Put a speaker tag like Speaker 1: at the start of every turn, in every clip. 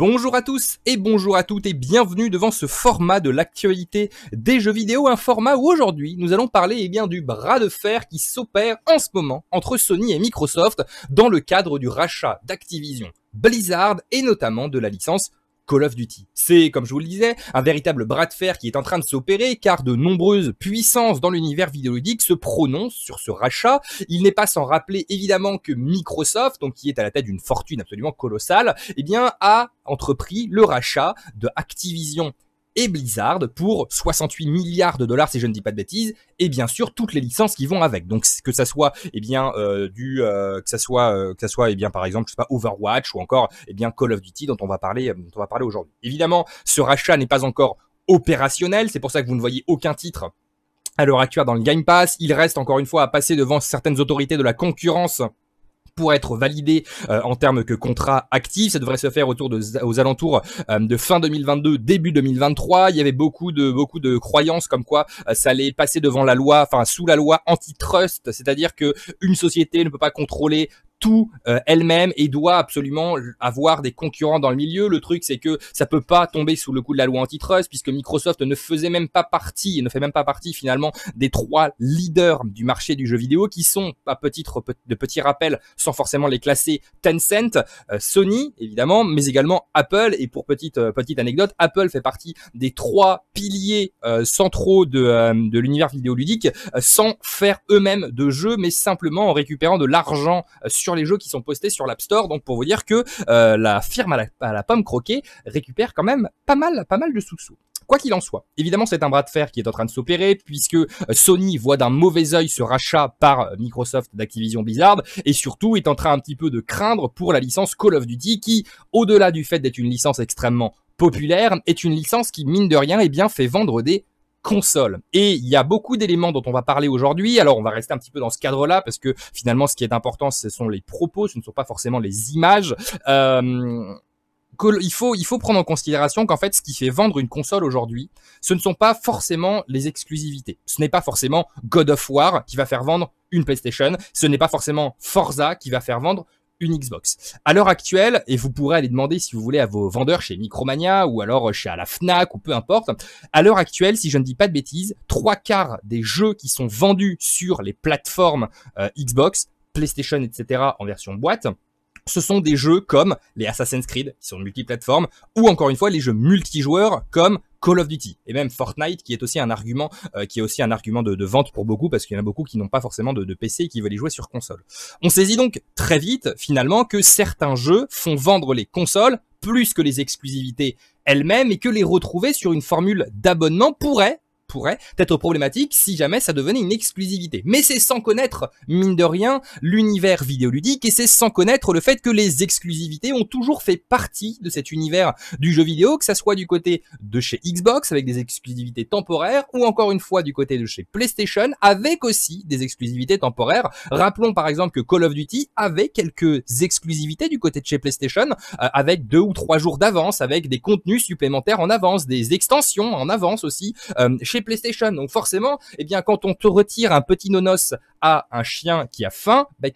Speaker 1: Bonjour à tous et bonjour à toutes et bienvenue devant ce format de l'actualité des jeux vidéo, un format où aujourd'hui nous allons parler eh bien, du bras de fer qui s'opère en ce moment entre Sony et Microsoft dans le cadre du rachat d'Activision Blizzard et notamment de la licence Call of Duty. C'est, comme je vous le disais, un véritable bras de fer qui est en train de s'opérer car de nombreuses puissances dans l'univers vidéoludique se prononcent sur ce rachat. Il n'est pas sans rappeler évidemment que Microsoft, donc qui est à la tête d'une fortune absolument colossale, eh bien a entrepris le rachat de Activision et Blizzard pour 68 milliards de dollars si je ne dis pas de bêtises et bien sûr toutes les licences qui vont avec. Donc que ça soit eh bien euh, du euh, que ça soit euh, que ça soit eh bien par exemple je sais pas Overwatch ou encore eh bien Call of Duty dont on va parler dont on va parler aujourd'hui. Évidemment, ce rachat n'est pas encore opérationnel, c'est pour ça que vous ne voyez aucun titre à l'heure actuelle dans le Game Pass. Il reste encore une fois à passer devant certaines autorités de la concurrence pour être validé euh, en termes que contrat actif. Ça devrait se faire autour de, aux alentours euh, de fin 2022, début 2023. Il y avait beaucoup de beaucoup de croyances comme quoi euh, ça allait passer devant la loi, enfin sous la loi antitrust, c'est-à-dire que une société ne peut pas contrôler tout euh, elle-même et doit absolument avoir des concurrents dans le milieu. Le truc, c'est que ça peut pas tomber sous le coup de la loi antitrust puisque Microsoft ne faisait même pas partie ne fait même pas partie finalement des trois leaders du marché du jeu vidéo qui sont, à petit de petit rappel sans forcément les classer, Tencent, euh, Sony évidemment, mais également Apple. Et pour petite euh, petite anecdote, Apple fait partie des trois piliers centraux de, de l'univers vidéoludique sans faire eux-mêmes de jeux, mais simplement en récupérant de l'argent sur les jeux qui sont postés sur l'App Store. Donc pour vous dire que euh, la firme à la, pomme croquée récupère quand même pas mal, pas mal de sous-sous. Quoi qu'il en soit, évidemment c'est un bras de fer qui est en train de s'opérer puisque euh, Sony voit d'un mauvais oeil ce rachat par euh, Microsoft d'Activision Blizzard et surtout est en train un petit peu de craindre pour la licence Call of Duty qui, au-delà du fait d'être une licence extrêmement populaire, est une licence qui mine de rien et eh bien fait vendre des console. Et il y a beaucoup d'éléments dont on va parler aujourd'hui. Alors, on va rester un petit peu dans ce cadre-là parce que finalement, ce qui est important, ce sont les propos, ce ne sont pas forcément les images. Euh, il faut, il faut prendre en considération qu'en fait, ce qui fait vendre une console aujourd'hui, ce ne sont pas forcément les exclusivités. Ce n'est pas forcément God of War qui va faire vendre une PlayStation. Ce n'est pas forcément Forza qui va faire vendre une Xbox. À l'heure actuelle, et vous pourrez aller demander si vous voulez à vos vendeurs chez Micromania ou alors euh, chez à la Fnac ou peu importe, à l'heure actuelle, si je ne dis pas de bêtises, trois quarts des jeux qui sont vendus sur les plateformes euh, Xbox, PlayStation, etc. en version boîte ce sont des jeux comme les Assassin's Creed, qui sont multiplateformes, ou encore une fois les jeux multijoueurs comme Call of Duty et même Fortnite qui est aussi un argument euh, qui est aussi un argument de, vente pour beaucoup parce qu'il y en a beaucoup qui n'ont pas forcément de, PC et qui veulent y jouer sur console. On saisit donc très vite finalement que certains jeux font vendre les consoles plus que les exclusivités elles-mêmes et que les retrouver sur une formule d'abonnement pourrait pourrait être problématique si jamais ça devenait une exclusivité. Mais c'est sans connaître, mine de rien, l'univers vidéoludique et c'est sans connaître le fait que les exclusivités ont toujours fait partie de cet univers du jeu vidéo, que ça soit du côté de chez Xbox avec des exclusivités temporaires ou encore une fois du côté de chez PlayStation avec aussi des exclusivités temporaires. Rappelons par exemple que Call of Duty avait quelques exclusivités du côté de chez PlayStation euh, avec deux ou trois jours d'avance, avec des contenus supplémentaires en avance, des extensions en avance aussi euh, chez PlayStation. Donc forcément, eh bien, quand on te retire un petit nonos à un chien qui a faim, bah,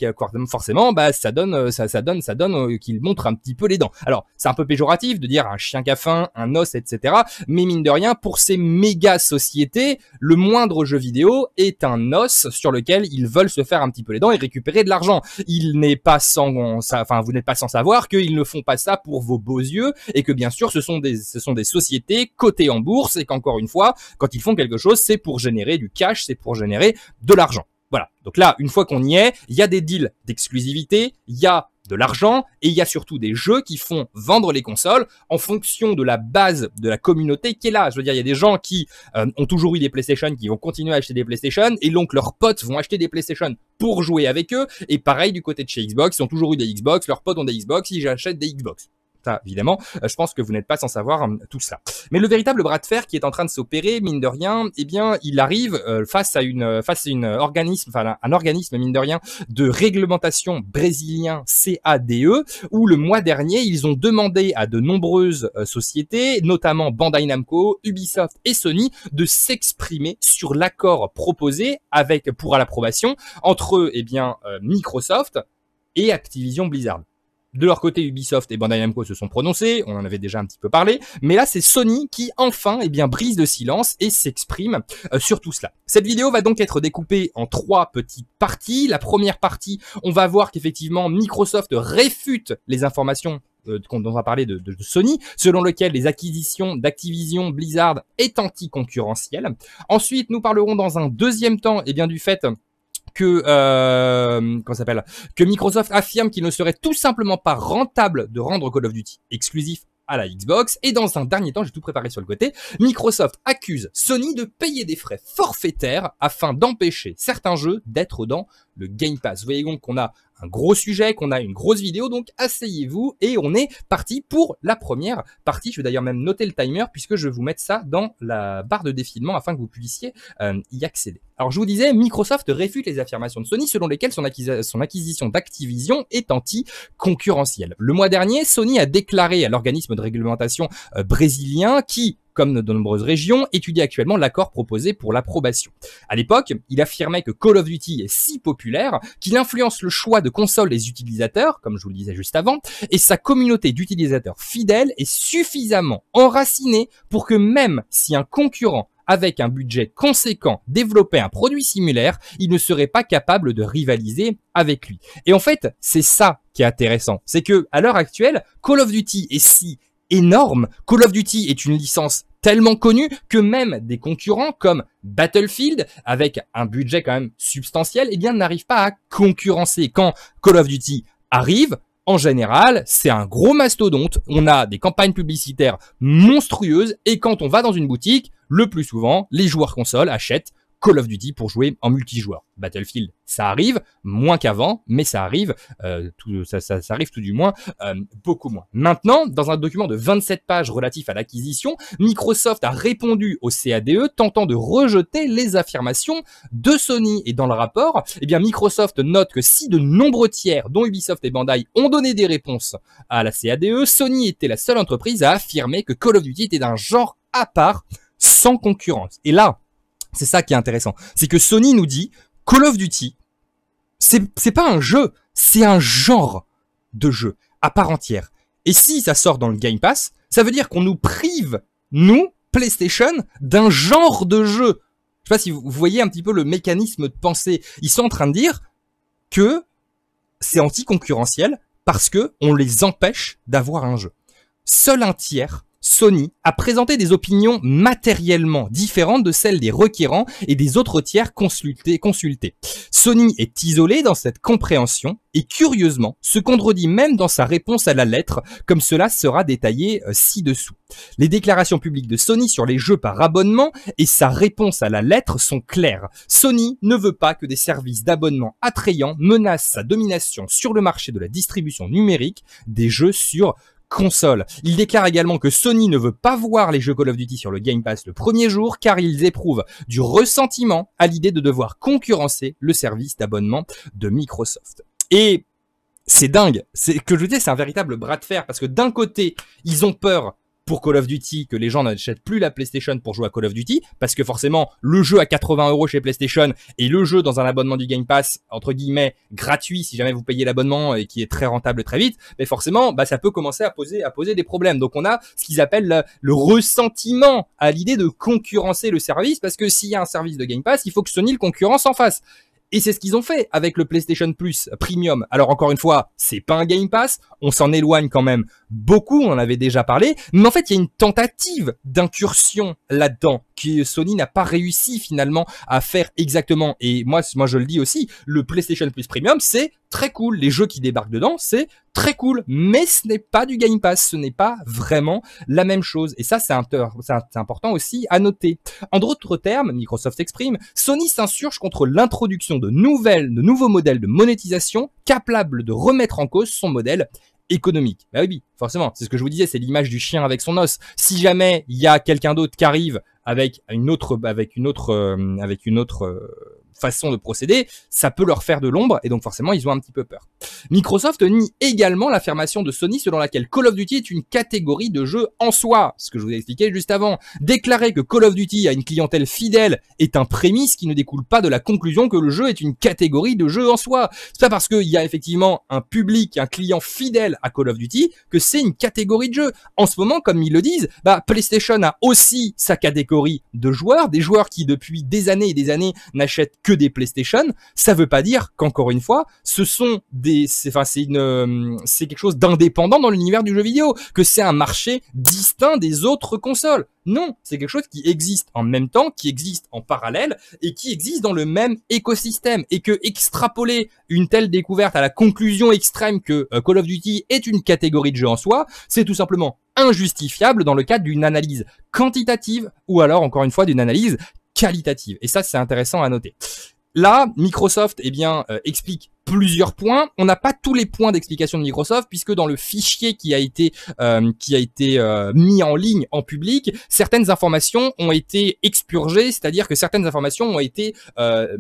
Speaker 1: forcément, bah, ça donne, euh, ça, donne, ça donne euh, qu'il montre un petit peu les dents. Alors, c'est un peu péjoratif de dire un chien qui a faim, un os, etc. Mais mine de rien, pour ces méga sociétés, le moindre jeu vidéo est un os sur lequel ils veulent se faire un petit peu les dents et récupérer de l'argent. Il n'est pas sans, enfin, vous n'êtes pas sans savoir qu'ils ne font pas ça pour vos beaux yeux et que bien sûr, ce sont des, ce sont des sociétés cotées en bourse et qu'encore une fois, quand ils font quelque chose, c'est pour générer du cash, c'est pour générer de l'argent. Voilà. Donc là, une fois qu'on y est, il y a des deals d'exclusivité, il y a de l'argent et il y a surtout des jeux qui font vendre les consoles en fonction de la base de la communauté qui est là. Je veux dire, il y a des gens qui euh, ont toujours eu des PlayStation, qui vont continuer à acheter des PlayStation et donc leurs potes vont acheter des PlayStation pour jouer avec eux. Et pareil du côté de chez Xbox, ils ont toujours eu des Xbox, leurs potes ont des Xbox, ils achètent des Xbox évidemment, euh, je pense que vous n'êtes pas sans savoir hum, tout ça. Mais le véritable bras de fer qui est en train de s'opérer, mine de rien, eh bien, il arrive euh, face à une euh, face à une organisme, enfin un organisme mine de rien de réglementation brésilien CADE, où le mois dernier ils ont demandé à de nombreuses sociétés, notamment Bandai Namco, Ubisoft et Sony, de s'exprimer sur l'accord proposé avec pour l'approbation entre eh bien Microsoft et Activision Blizzard de leur côté, Ubisoft et Bandai Namco se sont prononcés, on en avait déjà un petit peu parlé, mais là c'est Sony qui enfin eh bien, brise le silence et s'exprime euh, sur tout cela. Cette vidéo va donc être découpée en trois petites parties. La première partie, on va voir qu'effectivement Microsoft réfute les informations euh, dont on va parler de, Sony, selon lequel les acquisitions d'Activision Blizzard est anticoncurrentielle. Ensuite, nous parlerons dans un deuxième temps et eh bien, du fait que euh, comment s'appelle que Microsoft affirme qu'il ne serait tout simplement pas rentable de rendre Call of Duty exclusif à la Xbox. Et dans un dernier temps, j'ai tout préparé sur le côté, Microsoft accuse Sony de payer des frais forfaitaires afin d'empêcher certains jeux d'être dans le Game Pass. Vous voyez donc qu'on a un gros sujet, qu'on a une grosse vidéo, donc asseyez-vous et on est parti pour la première partie. Je vais d'ailleurs même noter le timer puisque je vais vous mettre ça dans la barre de défilement afin que vous puissiez euh, y accéder. Alors je vous disais, Microsoft réfute les affirmations de Sony selon lesquelles son, acquisition d'Activision est anti-concurrentielle. Le mois dernier, Sony a déclaré à l'organisme de réglementation euh, brésilien qui comme de nombreuses régions, étudie actuellement l'accord proposé pour l'approbation. À l'époque, il affirmait que Call of Duty est si populaire qu'il influence le choix de console des utilisateurs, comme je vous le disais juste avant, et sa communauté d'utilisateurs fidèles est suffisamment enracinée pour que même si un concurrent avec un budget conséquent développait un produit similaire, il ne serait pas capable de rivaliser avec lui. Et en fait, c'est ça qui est intéressant. C'est que, à l'heure actuelle, Call of Duty est si énorme. Call of Duty est une licence tellement connue que même des concurrents comme Battlefield, avec un budget quand même substantiel, eh bien n'arrivent pas à concurrencer. Quand Call of Duty arrive, en général, c'est un gros mastodonte. On a des campagnes publicitaires monstrueuses et quand on va dans une boutique, le plus souvent, les joueurs consoles achètent Call of Duty pour jouer en multijoueur. Battlefield, ça arrive, moins qu'avant, mais ça arrive, euh, tout, ça, arrive tout du moins, euh, beaucoup moins. Maintenant, dans un document de 27 pages relatif à l'acquisition, Microsoft a répondu au CADE tentant de rejeter les affirmations de Sony. Et dans le rapport, eh bien, Microsoft note que si de nombreux tiers, dont Ubisoft et Bandai, ont donné des réponses à la CADE, Sony était la seule entreprise à affirmer que Call of Duty était d'un genre à part, sans concurrence. Et là, c'est ça qui est intéressant. C'est que Sony nous dit Call of Duty, c'est pas un jeu, c'est un genre de jeu à part entière. Et si ça sort dans le Game Pass, ça veut dire qu'on nous prive, nous, PlayStation, d'un genre de jeu. Je sais pas si vous voyez un petit peu le mécanisme de pensée. Ils sont en train de dire que c'est anticoncurrentiel parce que on les empêche d'avoir un jeu. Seul un tiers Sony a présenté des opinions matériellement différentes de celles des requérants et des autres tiers consultés. Sony est isolé dans cette compréhension et curieusement se contredit même dans sa réponse à la lettre, comme cela sera détaillé euh, ci-dessous. Les déclarations publiques de Sony sur les jeux par abonnement et sa réponse à la lettre sont claires. Sony ne veut pas que des services d'abonnement attrayants menacent sa domination sur le marché de la distribution numérique des jeux sur console. Il déclare également que Sony ne veut pas voir les jeux Call of Duty sur le Game Pass le premier jour car ils éprouvent du ressentiment à l'idée de devoir concurrencer le service d'abonnement de Microsoft. Et c'est dingue, c'est que je dis, c'est un véritable bras de fer parce que d'un côté, ils ont peur pour Call of Duty que les gens n'achètent plus la PlayStation pour jouer à Call of Duty parce que forcément le jeu à 80 euros chez PlayStation et le jeu dans un abonnement du Game Pass entre guillemets gratuit si jamais vous payez l'abonnement et qui est très rentable très vite, mais forcément bah ça peut commencer à poser à poser des problèmes. Donc on a ce qu'ils appellent le, ressentiment à l'idée de concurrencer le service parce que s'il y a un service de Game Pass, il faut que Sony le concurrence en face. Et c'est ce qu'ils ont fait avec le PlayStation Plus Premium. Alors encore une fois, c'est pas un Game Pass, on s'en éloigne quand même beaucoup, on en avait déjà parlé, mais en fait, il y a une tentative d'incursion là-dedans que Sony n'a pas réussi finalement à faire exactement. Et moi, moi je le dis aussi, le PlayStation Plus Premium, c'est très cool. Les jeux qui débarquent dedans, c'est très cool. Mais ce n'est pas du Game Pass. Ce n'est pas vraiment la même chose. Et ça, c'est important aussi à noter. En d'autres termes, Microsoft exprime, Sony s'insurge contre l'introduction de nouvelles, de nouveaux modèles de monétisation capables de remettre en cause son modèle économique. Bah oui, forcément, c'est ce que je vous disais, c'est l'image du chien avec son os. Si jamais il y a quelqu'un d'autre qui arrive avec une autre, avec une autre, euh, avec une autre euh, façon de procéder, ça peut leur faire de l'ombre et donc forcément ils ont un petit peu peur. Microsoft nie également l'affirmation de Sony selon laquelle Call of Duty est une catégorie de jeu en soi, ce que je vous ai expliqué juste avant. Déclarer que Call of Duty a une clientèle fidèle est un prémisse qui ne découle pas de la conclusion que le jeu est une catégorie de jeu en soi. C'est pas parce qu'il y a effectivement un public, un client fidèle à Call of Duty que c'est une catégorie de jeu. En ce moment, comme ils le disent, bah, PlayStation a aussi sa catégorie de joueurs, des joueurs qui depuis des années et des années n'achètent que des PlayStation, ça veut pas dire qu'encore une fois, ce sont des, c'est, enfin, c'est une, euh, c'est quelque chose d'indépendant dans l'univers du jeu vidéo, que c'est un marché distinct des autres consoles. Non, c'est quelque chose qui existe en même temps, qui existe en parallèle et qui existe dans le même écosystème et que extrapoler une telle découverte à la conclusion extrême que euh, Call of Duty est une catégorie de jeu en soi, c'est tout simplement injustifiable dans le cadre d'une analyse quantitative ou alors encore une fois d'une analyse qualitative. Et ça, c'est intéressant à noter. Là, Microsoft, eh bien, euh, explique plusieurs points. On n'a pas tous les points d'explication de Microsoft puisque dans le fichier qui a été euh, qui a été euh, mis en ligne en public, certaines informations ont été expurgées, c'est-à-dire que certaines informations ont été euh,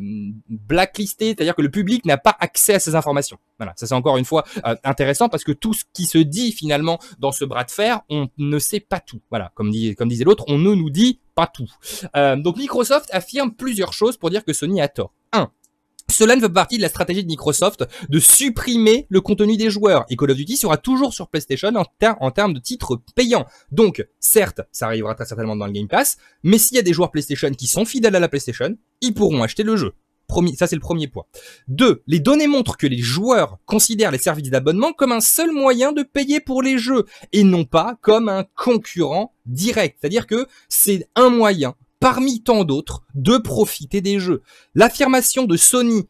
Speaker 1: blacklistées, c'est-à-dire que le public n'a pas accès à ces informations. Voilà, ça c'est encore une fois intéressant parce que tout ce qui se dit finalement dans ce bras de fer, on ne sait pas tout. Voilà, comme disait l'autre, on ne nous dit pas tout. donc Microsoft affirme plusieurs choses pour dire que Sony a tort. 1. Cela ne fait partie de la stratégie de Microsoft de supprimer le contenu des joueurs. Et Call of Duty sera toujours sur PlayStation en, termes de titres payants. Donc, certes, ça arrivera très certainement dans le Game Pass, mais s'il y a des joueurs PlayStation qui sont fidèles à la PlayStation, ils pourront acheter le jeu. ça c'est le premier point. Deux, les données montrent que les joueurs considèrent les services d'abonnement comme un seul moyen de payer pour les jeux et non pas comme un concurrent direct. C'est-à-dire que c'est un moyen parmi tant d'autres, de profiter des jeux. L'affirmation de Sony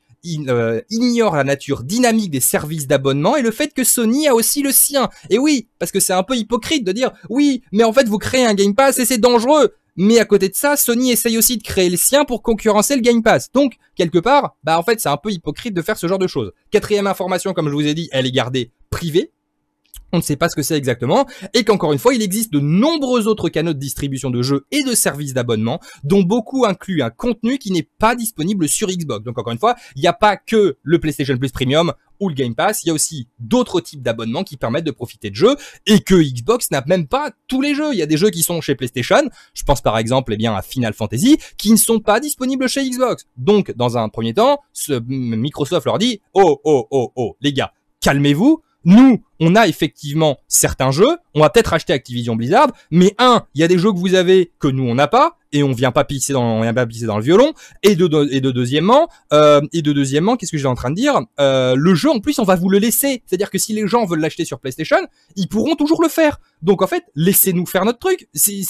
Speaker 1: euh, ignore la nature dynamique des services d'abonnement et le fait que Sony a aussi le sien. Et oui, parce que c'est un peu hypocrite de dire oui, mais en fait vous créez un Game Pass et c'est dangereux. Mais à côté de ça, Sony essaye aussi de créer le sien pour concurrencer le Game Pass. Donc, quelque part, bah en fait, c'est un peu hypocrite de faire ce genre de choses. Quatrième information, comme je vous ai dit, elle est gardée privée, on ne sait pas ce que c'est exactement, et qu'encore une fois, il existe de nombreux autres canaux de distribution de jeux et de services d'abonnement, dont beaucoup incluent un contenu qui n'est pas disponible sur Xbox. Donc encore une fois, il n'y a pas que le PlayStation Plus Premium ou le Game Pass, il y a aussi d'autres types d'abonnements qui permettent de profiter de jeux et que Xbox n'a même pas tous les jeux. Il y a des jeux qui sont chez PlayStation, je pense par exemple eh bien à Final Fantasy, qui ne sont pas disponibles chez Xbox. Donc dans un premier temps, Microsoft leur dit "Oh oh oh oh les gars, calmez-vous, nous, on a effectivement certains jeux, on va peut-être acheter Activision Blizzard, mais un, il y a des jeux que vous avez que nous on n'a pas et on vient pas pisser dans vient pas pisser dans le violon et de, et de deuxièmement euh, et de deuxièmement qu'est-ce que j'étais en train de dire euh, le jeu en plus on va vous le laisser c'est-à-dire que si les gens veulent l'acheter sur PlayStation ils pourront toujours le faire donc en fait laissez-nous faire notre truc si,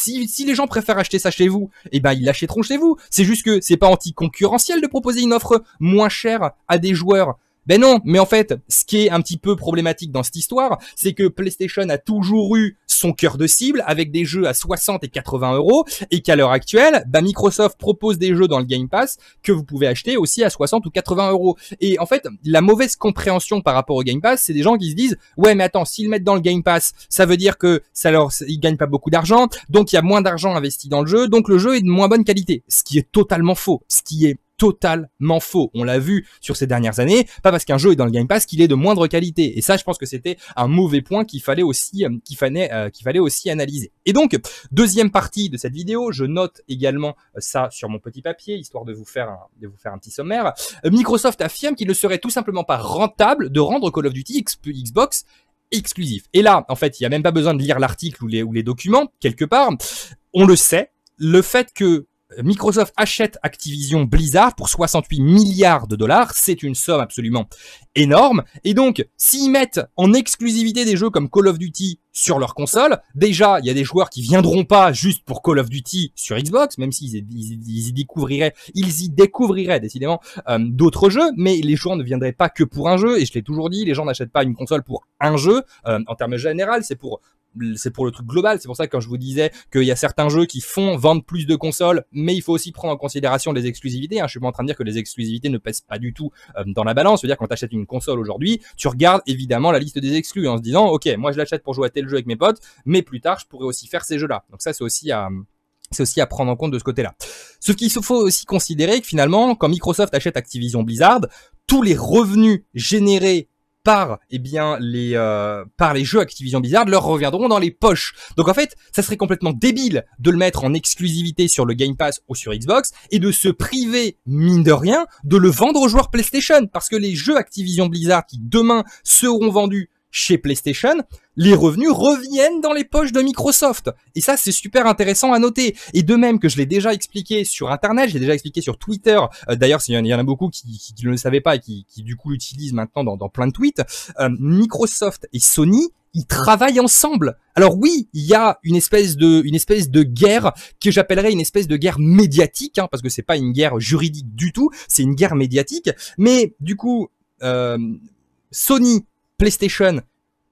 Speaker 1: les gens préfèrent acheter ça chez vous eh ben ils l'achèteront chez vous c'est juste que c'est pas anti-concurrentiel de proposer une offre moins chère à des joueurs ben non, mais en fait, ce qui est un petit peu problématique dans cette histoire, c'est que PlayStation a toujours eu son cœur de cible avec des jeux à 60 et 80 euros et qu'à l'heure actuelle, bah, Microsoft propose des jeux dans le Game Pass que vous pouvez acheter aussi à 60 ou 80 euros. Et en fait, la mauvaise compréhension par rapport au Game Pass, c'est des gens qui se disent ouais mais attends, s'ils mettent dans le Game Pass, ça veut dire que ça leur ils gagnent pas beaucoup d'argent, donc il y a moins d'argent investi dans le jeu, donc le jeu est de moins bonne qualité, ce qui est totalement faux, ce qui est totalement faux. On l'a vu sur ces dernières années, pas parce qu'un jeu est dans le Game Pass qu'il est de moindre qualité. Et ça, je pense que c'était un mauvais point qu'il fallait aussi, euh, qu'il fallait, euh, qu'il fallait aussi analyser. Et donc, deuxième partie de cette vidéo, je note également euh, ça sur mon petit papier, histoire de vous faire un, de vous faire un petit sommaire. Microsoft affirme qu'il ne serait tout simplement pas rentable de rendre Call of Duty X Xbox exclusif. Et là, en fait, il n'y a même pas besoin de lire l'article ou les, ou les documents, quelque part. On le sait, le fait que Microsoft achète Activision Blizzard pour 68 milliards de dollars, c'est une somme absolument énorme, et donc s'ils mettent en exclusivité des jeux comme Call of Duty sur leur console, déjà il y a des joueurs qui viendront pas juste pour Call of Duty sur Xbox, même s'ils ils, y découvriraient, ils y découvriraient décidément euh, d'autres jeux, mais les joueurs ne viendraient pas que pour un jeu, et je l'ai toujours dit, les gens n'achètent pas une console pour un jeu, euh, en termes général, c'est pour c'est pour le truc global. C'est pour ça que quand je vous disais qu'il y a certains jeux qui font vendre plus de consoles, mais il faut aussi prendre en considération les exclusivités. Hein. Je suis pas en train de dire que les exclusivités ne pèsent pas du tout euh, dans la balance. C'est-à-dire quand t'achètes une console aujourd'hui, tu regardes évidemment la liste des exclus en se disant, ok, moi je l'achète pour jouer à tel jeu avec mes potes, mais plus tard je pourrais aussi faire ces jeux-là. Donc ça c'est aussi à c'est aussi à prendre en compte de ce côté-là. Ce qu'il faut aussi considérer que finalement, quand Microsoft achète Activision Blizzard, tous les revenus générés par eh bien les euh, par les jeux Activision Blizzard leur reviendront dans les poches. Donc en fait, ça serait complètement débile de le mettre en exclusivité sur le Game Pass ou sur Xbox et de se priver mine de rien de le vendre aux joueurs PlayStation parce que les jeux Activision Blizzard qui demain seront vendus chez PlayStation les revenus reviennent dans les poches de Microsoft. Et ça, c'est super intéressant à noter. Et de même que je l'ai déjà expliqué sur Internet, je l'ai déjà expliqué sur Twitter. Euh, d'ailleurs, il y, en a beaucoup qui, ne le savaient pas et qui, du coup l'utilisent maintenant dans, plein de tweets. Euh, Microsoft et Sony ils travaillent ensemble. Alors oui, il y a une espèce de une espèce de guerre que j'appellerais une espèce de guerre médiatique, hein, parce que c'est pas une guerre juridique du tout, c'est une guerre médiatique. Mais du coup, euh, Sony, PlayStation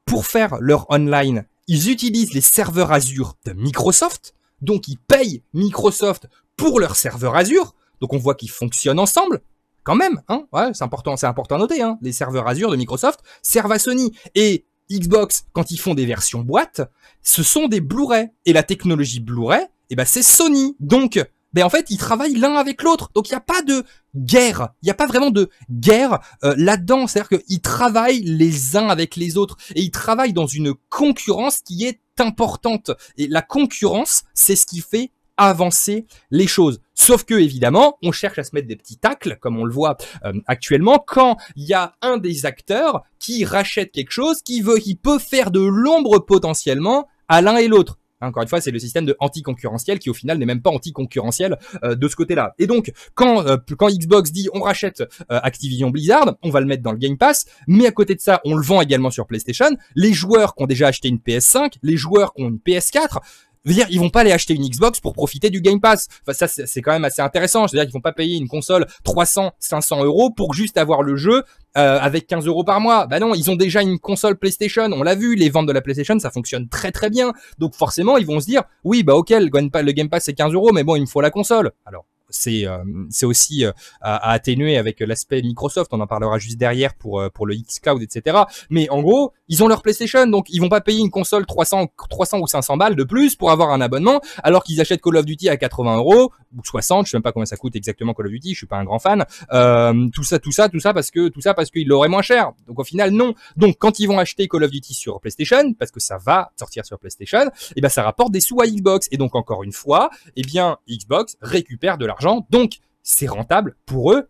Speaker 1: pour faire leur online, ils utilisent les serveurs Azure de Microsoft, donc ils payent Microsoft pour leurs serveurs Azure, donc on voit qu'ils fonctionnent ensemble, quand même, hein. c'est important, c'est important à noter, hein. les serveurs Azure de Microsoft servent à Sony, et Xbox, quand ils font des versions boîtes, ce sont des Blu-ray, et la technologie Blu-ray, eh ben c'est Sony, donc ben en fait, ils travaillent l'un avec l'autre. Donc il n'y a pas de guerre, il n'y a pas vraiment de guerre euh, là-dedans. C'est-à-dire qu'ils travaillent les uns avec les autres et ils travaillent dans une concurrence qui est importante. Et la concurrence, c'est ce qui fait avancer les choses. Sauf que, évidemment, on cherche à se mettre des petits tacles, comme on le voit euh, actuellement, quand il y a un des acteurs qui rachète quelque chose, qui veut, qui peut faire de l'ombre potentiellement à l'un et l'autre. Hein, encore une fois, c'est le système de anticoncurrentiel qui au final n'est même pas anticoncurrentiel concurrentiel euh, de ce côté-là. Et donc, quand euh, quand Xbox dit on rachète euh, Activision Blizzard, on va le mettre dans le Game Pass, mais à côté de ça, on le vend également sur PlayStation. Les joueurs qui ont déjà acheté une PS5, les joueurs qui ont une PS4, veux dire, ils vont pas aller acheter une Xbox pour profiter du Game Pass. Enfin, ça, c'est quand même assez intéressant. C'est-à-dire qu'ils vont pas payer une console 300, 500 euros pour juste avoir le jeu euh, avec 15 euros par mois. Bah non, ils ont déjà une console PlayStation. On l'a vu, les ventes de la PlayStation, ça fonctionne très très bien. Donc forcément, ils vont se dire, oui, bah ok, le Game Pass, c'est 15 euros, mais bon, il me faut la console. Alors, c'est euh, c'est aussi euh, à, atténuer avec l'aspect Microsoft. On en parlera juste derrière pour euh, pour le X Cloud, etc. Mais en gros, ils ont leur PlayStation, donc ils vont pas payer une console 300 300 ou 500 balles de plus pour avoir un abonnement, alors qu'ils achètent Call of Duty à 80 euros ou 60. Je sais même pas combien ça coûte exactement Call of Duty. Je suis pas un grand fan. Euh, tout ça, tout ça, tout ça parce que tout ça parce qu'ils l'auraient moins cher. Donc au final, non. Donc quand ils vont acheter Call of Duty sur PlayStation, parce que ça va sortir sur PlayStation, et eh ben ça rapporte des sous à Xbox. Et donc encore une fois, et eh bien Xbox récupère de l'argent donc c'est rentable pour eux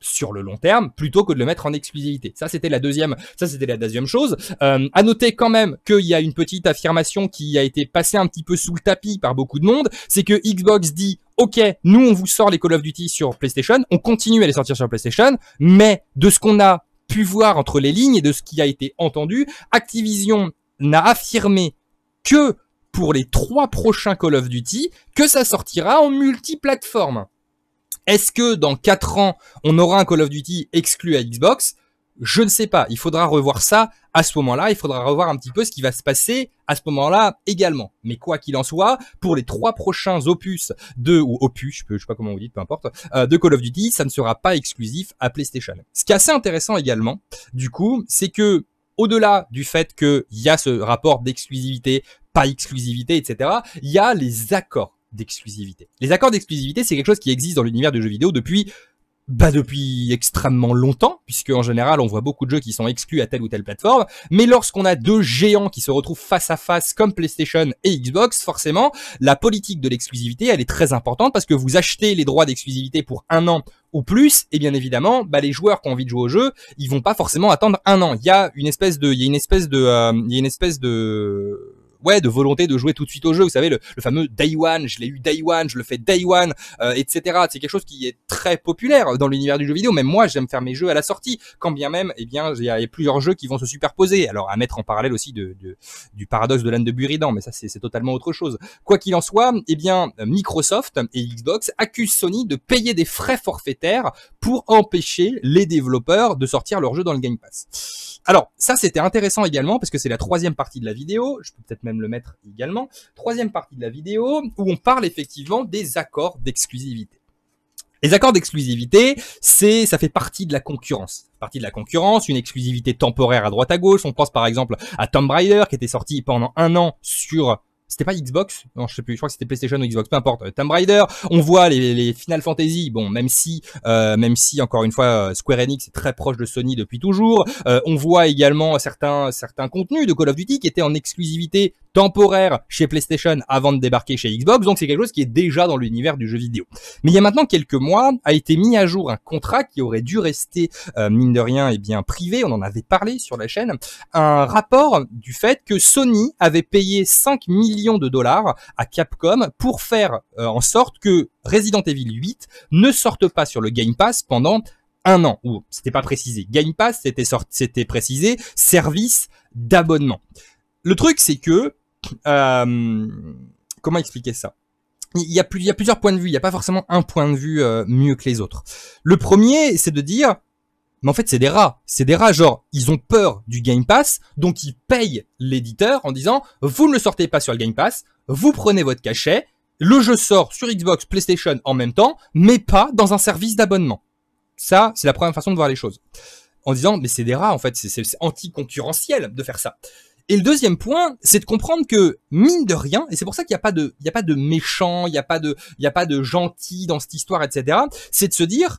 Speaker 1: sur le long terme plutôt que de le mettre en exclusivité. Ça c'était la deuxième, ça c'était la deuxième chose. Euh, à noter quand même qu'il y a une petite affirmation qui a été passée un petit peu sous le tapis par beaucoup de monde, c'est que Xbox dit OK, nous on vous sort les Call of Duty sur PlayStation, on continue à les sortir sur PlayStation, mais de ce qu'on a pu voir entre les lignes et de ce qui a été entendu, Activision n'a affirmé que pour les trois prochains Call of Duty que ça sortira en multiplateforme. Est-ce que dans quatre ans, on aura un Call of Duty exclu à Xbox Je ne sais pas. Il faudra revoir ça à ce moment-là. Il faudra revoir un petit peu ce qui va se passer à ce moment-là également. Mais quoi qu'il en soit, pour les trois prochains opus de ou opus, je, peux, je sais pas comment vous dites, peu importe, euh, de Call of Duty, ça ne sera pas exclusif à PlayStation. Ce qui est assez intéressant également, du coup, c'est que au-delà du fait qu'il y a ce rapport d'exclusivité pas exclusivité, etc. Il y a les accords d'exclusivité. Les accords d'exclusivité, c'est quelque chose qui existe dans l'univers de jeux vidéo depuis bah depuis extrêmement longtemps, puisque en général on voit beaucoup de jeux qui sont exclus à telle ou telle plateforme, mais lorsqu'on a deux géants qui se retrouvent face à face comme PlayStation et Xbox, forcément la politique de l'exclusivité elle est très importante parce que vous achetez les droits d'exclusivité pour un an ou plus, et bien évidemment, bah, les joueurs qui ont envie de jouer au jeu, ils vont pas forcément attendre un an. Il y a une espèce de, il y a une espèce de, euh, il y a une espèce de ouais, de volonté de jouer tout de suite au jeu. Vous savez, le, le fameux Day One, je l'ai eu Day One, je le fais Day One, euh, etc. C'est quelque chose qui est très populaire dans l'univers du jeu vidéo. Même moi, j'aime faire mes jeux à la sortie, quand bien même, eh bien, il y, a plusieurs jeux qui vont se superposer. Alors, à mettre en parallèle aussi de, de du paradoxe de l'âne de Buridan, mais ça, c'est totalement autre chose. Quoi qu'il en soit, eh bien, Microsoft et Xbox accusent Sony de payer des frais forfaitaires pour empêcher les développeurs de sortir leurs jeux dans le Game Pass. Alors, ça, c'était intéressant également, parce que c'est la troisième partie de la vidéo. Je peux peut-être le mettre également. Troisième partie de la vidéo où on parle effectivement des accords d'exclusivité. Les accords d'exclusivité, c'est, ça fait partie de la concurrence. Partie de la concurrence, une exclusivité temporaire à droite à gauche. On pense par exemple à Tomb Raider qui était sorti pendant un an sur c'était pas Xbox Non, je sais plus. Je crois que c'était PlayStation ou Xbox. Peu importe. Euh, Tomb Raider. On voit les, Final Fantasy. Bon, même si, euh, même si encore une fois, euh, Square Enix est très proche de Sony depuis toujours. on voit également certains certains contenus de Call of Duty qui étaient en exclusivité temporaire chez PlayStation avant de débarquer chez Xbox, donc c'est quelque chose qui est déjà dans l'univers du jeu vidéo. Mais il y a maintenant quelques mois a été mis à jour un contrat qui aurait dû rester euh, mine de rien et eh bien privé, on en avait parlé sur la chaîne, un rapport du fait que Sony avait payé 5 millions de dollars à Capcom pour faire euh, en sorte que Resident Evil 8 ne sorte pas sur le Game Pass pendant un an, ou c'était pas précisé. Game Pass, c'était sorti, c'était précisé, service d'abonnement. Le truc, c'est que euh, comment expliquer ça il y, a il plusieurs points de vue, il n'y a pas forcément un point de vue euh, mieux que les autres. Le premier, c'est de dire, mais en fait c'est des rats, c'est des rats, genre ils ont peur du Game Pass, donc ils payent l'éditeur en disant, vous ne le sortez pas sur le Game Pass, vous prenez votre cachet, le jeu sort sur Xbox, PlayStation en même temps, mais pas dans un service d'abonnement. Ça, c'est la première façon de voir les choses. En disant, mais c'est des rats en fait, c'est anti-concurrentiel de faire ça. Et le deuxième point, c'est de comprendre que mine de rien, et c'est pour ça qu'il n'y a pas de, il y a pas de méchant, il n'y a pas de, il n'y a pas de gentil dans cette histoire, etc. C'est de se dire,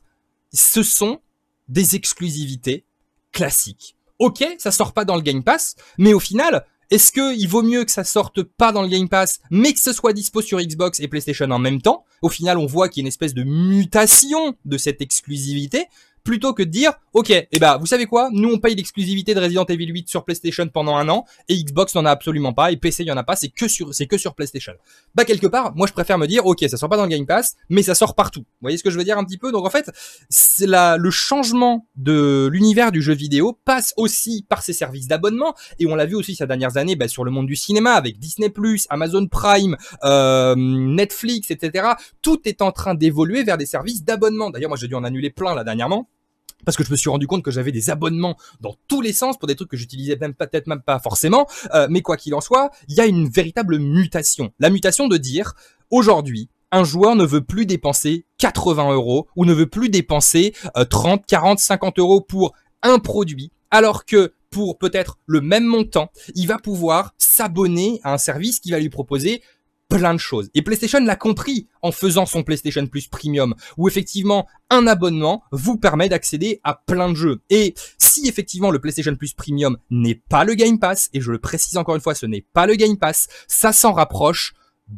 Speaker 1: ce sont des exclusivités classiques. Ok, ça sort pas dans le Game Pass, mais au final, est-ce que qu'il vaut mieux que ça sorte pas dans le Game Pass, mais que ce soit dispo sur Xbox et PlayStation en même temps Au final, on voit qu'il y a une espèce de mutation de cette exclusivité, plutôt que de dire, Ok, et bah vous savez quoi Nous on paye l'exclusivité de Resident Evil 8 sur PlayStation pendant un an et Xbox n'en a absolument pas et PC il y en a pas, c'est que sur c'est que sur PlayStation. Bah quelque part, moi je préfère me dire ok ça sort pas dans le Game Pass, mais ça sort partout. Vous voyez ce que je veux dire un petit peu Donc en fait, c'est le changement de l'univers du jeu vidéo passe aussi par ces services d'abonnement et on l'a vu aussi ces dernières années bah, sur le monde du cinéma avec Disney+, Amazon Prime, euh, Netflix, etc. Tout est en train d'évoluer vers des services d'abonnement. D'ailleurs moi j'ai dû en annuler plein là dernièrement parce que je me suis rendu compte que j'avais des abonnements dans tous les sens pour des trucs que j'utilisais même peut-être même pas forcément, euh, mais quoi qu'il en soit, il y a une véritable mutation. La mutation de dire aujourd'hui, un joueur ne veut plus dépenser 80 euros ou ne veut plus dépenser 30, 40, 50 euros pour un produit, alors que pour peut-être le même montant, il va pouvoir s'abonner à un service qui va lui proposer plein de choses. Et PlayStation l'a compris en faisant son PlayStation Plus Premium, où effectivement un abonnement vous permet d'accéder à plein de jeux. Et si effectivement le PlayStation Plus Premium n'est pas le Game Pass, et je le précise encore une fois, ce n'est pas le Game Pass, ça s'en rapproche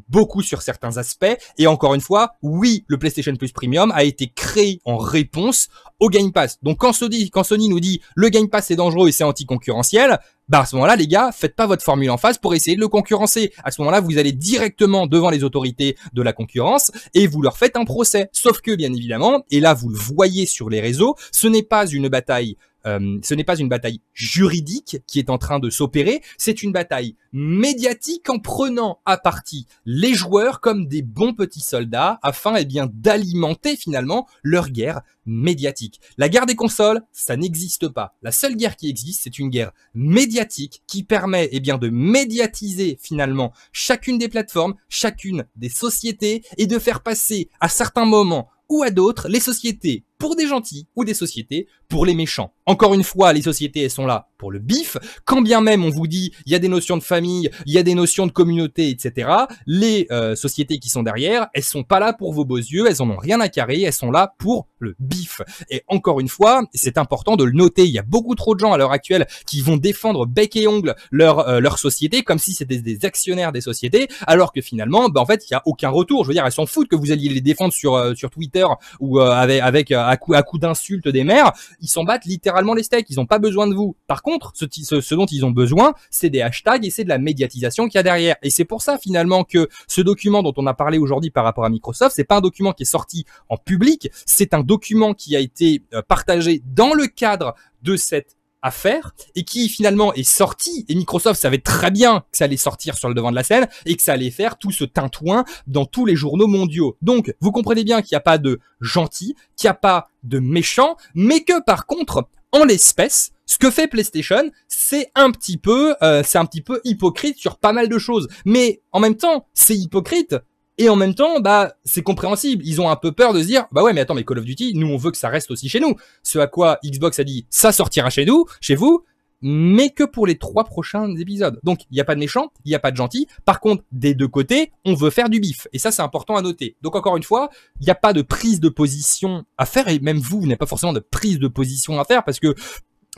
Speaker 1: beaucoup sur certains aspects. Et encore une fois, oui, le PlayStation Plus Premium a été créé en réponse au Game Pass. Donc quand Sony, quand Sony nous dit le Game Pass est dangereux et c'est anticoncurrentiel, bah à ce moment-là, les gars, faites pas votre formule en face pour essayer de le concurrencer. À ce moment-là, vous allez directement devant les autorités de la concurrence et vous leur faites un procès. Sauf que, bien évidemment, et là vous le voyez sur les réseaux, ce n'est pas une bataille euh, ce n'est pas une bataille juridique qui est en train de s'opérer, c'est une bataille médiatique en prenant à partie les joueurs comme des bons petits soldats afin eh bien d'alimenter finalement leur guerre médiatique. La guerre des consoles, ça n'existe pas. La seule guerre qui existe, c'est une guerre médiatique qui permet eh bien de médiatiser finalement chacune des plateformes, chacune des sociétés et de faire passer à certains moments ou à d'autres les sociétés pour des gentils ou des sociétés pour les méchants. Encore une fois, les sociétés, elles sont là pour le bif. Quand bien même on vous dit, il y a des notions de famille, il y a des notions de communauté, etc., les euh, sociétés qui sont derrière, elles sont pas là pour vos beaux yeux, elles en ont rien à carrer, elles sont là pour le bif. Et encore une fois, c'est important de le noter, il y a beaucoup trop de gens à l'heure actuelle qui vont défendre bec et ongle leur, euh, leur société comme si c'était des actionnaires des sociétés, alors que finalement, ben en fait, il n'y a aucun retour. Je veux dire, elles s'en foutent que vous alliez les défendre sur, euh, sur Twitter ou avec, avec à coup, à coup d'insultes des maires, ils s'en battent littéralement les steaks. Ils n'ont pas besoin de vous. Par contre, ce, dont ils ont besoin, c'est des hashtags et c'est de la médiatisation qu'il y a derrière. Et c'est pour ça finalement que ce document dont on a parlé aujourd'hui par rapport à Microsoft, c'est pas un document qui est sorti en public, c'est un document qui a été euh, partagé dans le cadre de cette à faire et qui finalement est sorti et Microsoft savait très bien que ça allait sortir sur le devant de la scène et que ça allait faire tout ce tintouin dans tous les journaux mondiaux. Donc vous comprenez bien qu'il n'y a pas de gentil, qu'il n'y a pas de méchant, mais que par contre, en l'espèce, ce que fait PlayStation, c'est un petit peu, euh, c'est un petit peu hypocrite sur pas mal de choses. Mais en même temps, c'est hypocrite et en même temps, bah, c'est compréhensible. Ils ont un peu peur de se dire, bah ouais, mais attends, mais Call of Duty, nous, on veut que ça reste aussi chez nous. Ce à quoi Xbox a dit, ça sortira chez nous, chez vous, mais que pour les trois prochains épisodes. Donc, il n'y a pas de méchant, il n'y a pas de gentil. Par contre, des deux côtés, on veut faire du bif. Et ça, c'est important à noter. Donc, encore une fois, il n'y a pas de prise de position à faire. Et même vous, vous n'avez pas forcément de prise de position à faire parce que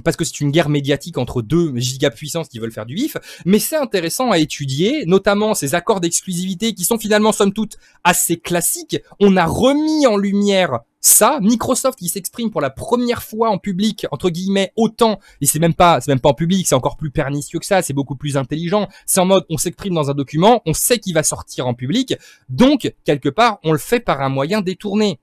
Speaker 1: parce que c'est une guerre médiatique entre deux gigapuissances qui veulent faire du vif, mais c'est intéressant à étudier, notamment ces accords d'exclusivité qui sont finalement, somme toute, assez classiques. On a remis en lumière ça, Microsoft qui s'exprime pour la première fois en public, entre guillemets, autant, et c'est même pas, c'est même pas en public, c'est encore plus pernicieux que ça, c'est beaucoup plus intelligent, c'est en mode, on s'exprime dans un document, on sait qu'il va sortir en public, donc, quelque part, on le fait par un moyen détourné.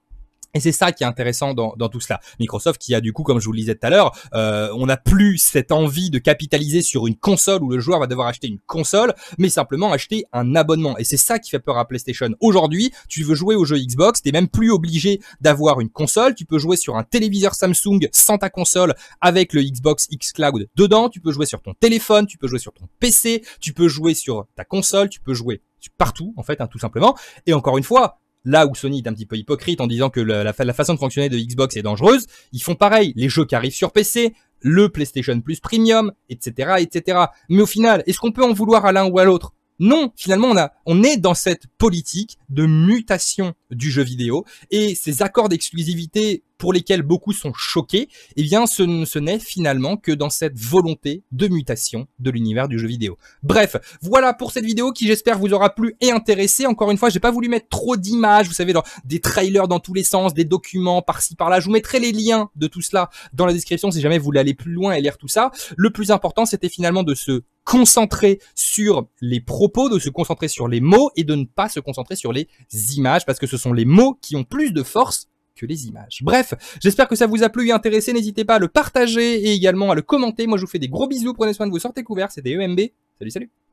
Speaker 1: Et c'est ça qui est intéressant dans, tout cela. Microsoft qui a du coup, comme je vous le disais tout à l'heure, euh, on n'a plus cette envie de capitaliser sur une console où le joueur va devoir acheter une console, mais simplement acheter un abonnement. Et c'est ça qui fait peur à PlayStation. Aujourd'hui, tu veux jouer au jeu Xbox, t'es même plus obligé d'avoir une console. Tu peux jouer sur un téléviseur Samsung sans ta console avec le Xbox X Cloud dedans. Tu peux jouer sur ton téléphone, tu peux jouer sur ton PC, tu peux jouer sur ta console, tu peux jouer partout en fait hein, tout simplement et encore une fois là où Sony est un petit peu hypocrite en disant que la, façon de fonctionner de Xbox est dangereuse, ils font pareil. Les jeux qui arrivent sur PC, le PlayStation Plus Premium, etc., etc. Mais au final, est-ce qu'on peut en vouloir à l'un ou à l'autre non, finalement, on, a, on est dans cette politique de mutation du jeu vidéo et ces accords d'exclusivité pour lesquels beaucoup sont choqués, eh bien ce, n'est finalement que dans cette volonté de mutation de l'univers du jeu vidéo. Bref, voilà pour cette vidéo qui j'espère vous aura plu et intéressé. Encore une fois, j'ai pas voulu mettre trop d'images, vous savez, des trailers dans tous les sens, des documents par-ci par-là. Je vous mettrai les liens de tout cela dans la description si jamais vous voulez aller plus loin et lire tout ça. Le plus important, c'était finalement de se concentrer sur les propos, de se concentrer sur les mots et de ne pas se concentrer sur les images parce que ce sont les mots qui ont plus de force les images. Bref, j'espère que ça vous a plu et intéressé. N'hésitez pas à le partager et également à le commenter. Moi, je vous fais des gros bisous. Prenez soin de vous. Sortez couverts. C'était EMB. Salut, salut.